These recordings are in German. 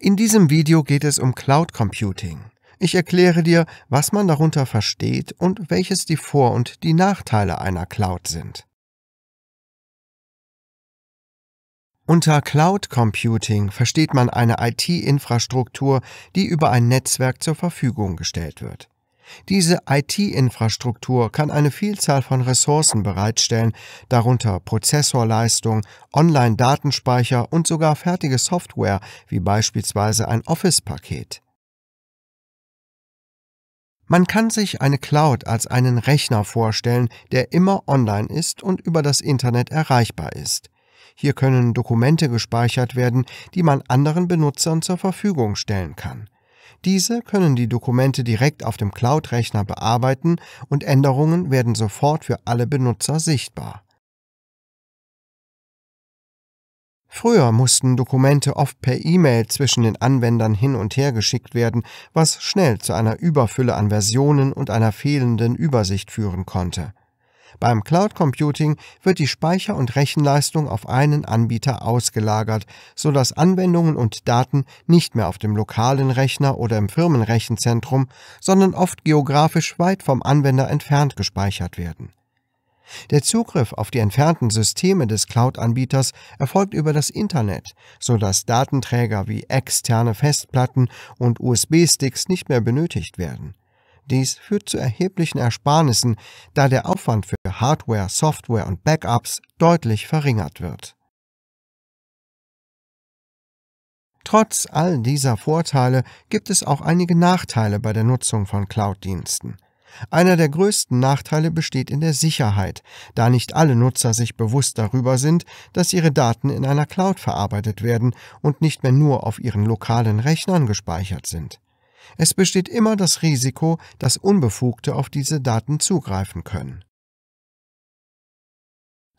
In diesem Video geht es um Cloud Computing. Ich erkläre dir, was man darunter versteht und welches die Vor- und die Nachteile einer Cloud sind. Unter Cloud Computing versteht man eine IT-Infrastruktur, die über ein Netzwerk zur Verfügung gestellt wird. Diese IT-Infrastruktur kann eine Vielzahl von Ressourcen bereitstellen, darunter Prozessorleistung, Online-Datenspeicher und sogar fertige Software wie beispielsweise ein Office-Paket. Man kann sich eine Cloud als einen Rechner vorstellen, der immer online ist und über das Internet erreichbar ist. Hier können Dokumente gespeichert werden, die man anderen Benutzern zur Verfügung stellen kann. Diese können die Dokumente direkt auf dem Cloud-Rechner bearbeiten und Änderungen werden sofort für alle Benutzer sichtbar. Früher mussten Dokumente oft per E-Mail zwischen den Anwendern hin und her geschickt werden, was schnell zu einer Überfülle an Versionen und einer fehlenden Übersicht führen konnte. Beim Cloud Computing wird die Speicher- und Rechenleistung auf einen Anbieter ausgelagert, sodass Anwendungen und Daten nicht mehr auf dem lokalen Rechner oder im Firmenrechenzentrum, sondern oft geografisch weit vom Anwender entfernt gespeichert werden. Der Zugriff auf die entfernten Systeme des Cloud-Anbieters erfolgt über das Internet, sodass Datenträger wie externe Festplatten und USB-Sticks nicht mehr benötigt werden. Dies führt zu erheblichen Ersparnissen, da der Aufwand für Hardware, Software und Backups deutlich verringert wird. Trotz all dieser Vorteile gibt es auch einige Nachteile bei der Nutzung von Cloud-Diensten. Einer der größten Nachteile besteht in der Sicherheit, da nicht alle Nutzer sich bewusst darüber sind, dass ihre Daten in einer Cloud verarbeitet werden und nicht mehr nur auf ihren lokalen Rechnern gespeichert sind. Es besteht immer das Risiko, dass Unbefugte auf diese Daten zugreifen können.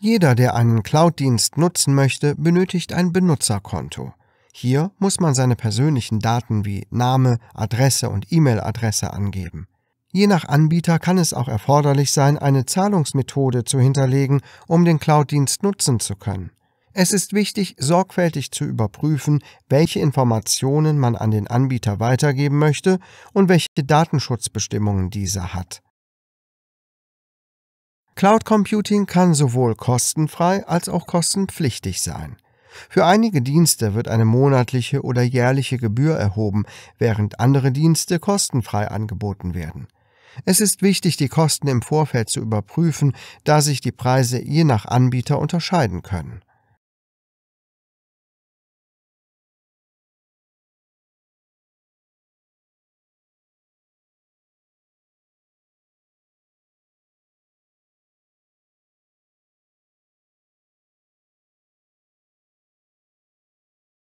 Jeder, der einen Cloud-Dienst nutzen möchte, benötigt ein Benutzerkonto. Hier muss man seine persönlichen Daten wie Name, Adresse und E-Mail-Adresse angeben. Je nach Anbieter kann es auch erforderlich sein, eine Zahlungsmethode zu hinterlegen, um den Cloud-Dienst nutzen zu können. Es ist wichtig, sorgfältig zu überprüfen, welche Informationen man an den Anbieter weitergeben möchte und welche Datenschutzbestimmungen dieser hat. Cloud Computing kann sowohl kostenfrei als auch kostenpflichtig sein. Für einige Dienste wird eine monatliche oder jährliche Gebühr erhoben, während andere Dienste kostenfrei angeboten werden. Es ist wichtig, die Kosten im Vorfeld zu überprüfen, da sich die Preise je nach Anbieter unterscheiden können.